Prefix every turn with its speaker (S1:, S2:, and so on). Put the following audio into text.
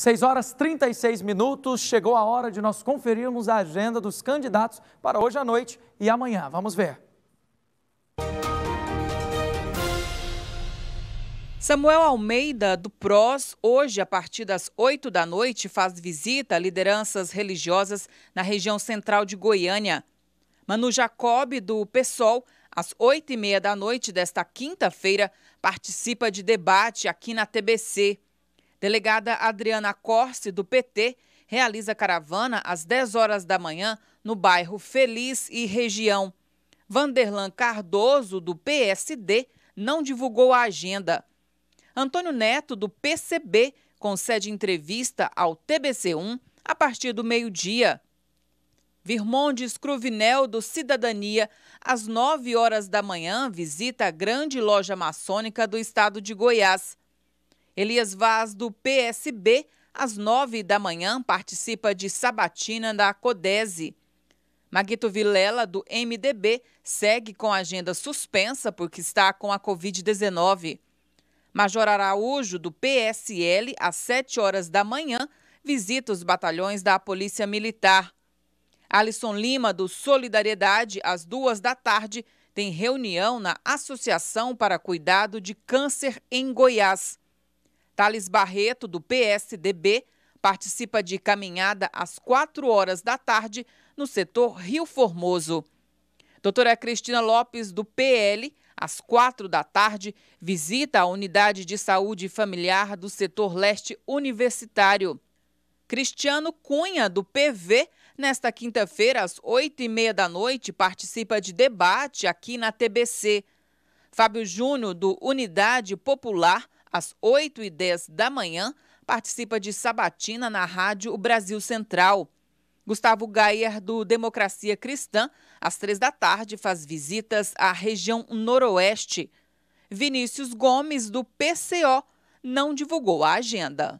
S1: 6 horas 36 minutos, chegou a hora de nós conferirmos a agenda dos candidatos para hoje à noite e amanhã. Vamos ver. Samuel Almeida, do PROS, hoje, a partir das 8 da noite, faz visita a lideranças religiosas na região central de Goiânia. Manu Jacob, do PSOL, às 8 e meia da noite desta quinta-feira, participa de debate aqui na TBC. Delegada Adriana Corse, do PT, realiza caravana às 10 horas da manhã no bairro Feliz e Região. Vanderlan Cardoso, do PSD, não divulgou a agenda. Antônio Neto, do PCB, concede entrevista ao TBC1 a partir do meio-dia. Virmondes Cruvinel, do Cidadania, às 9 horas da manhã, visita a grande loja maçônica do estado de Goiás. Elias Vaz, do PSB, às nove da manhã, participa de sabatina da Codese. Maguito Vilela, do MDB, segue com a agenda suspensa porque está com a Covid-19. Major Araújo, do PSL, às 7 horas da manhã, visita os batalhões da Polícia Militar. Alisson Lima, do Solidariedade, às 2 da tarde, tem reunião na Associação para Cuidado de Câncer em Goiás. Thales Barreto, do PSDB, participa de caminhada às 4 horas da tarde no setor Rio Formoso. Doutora Cristina Lopes, do PL, às 4 da tarde, visita a unidade de saúde familiar do setor leste universitário. Cristiano Cunha, do PV, nesta quinta-feira, às 8h30 da noite, participa de debate aqui na TBC. Fábio Júnior, do Unidade Popular, às 8 e 10 da manhã, participa de sabatina na rádio O Brasil Central. Gustavo Gayer, do Democracia Cristã, às três da tarde, faz visitas à região noroeste. Vinícius Gomes, do PCO, não divulgou a agenda.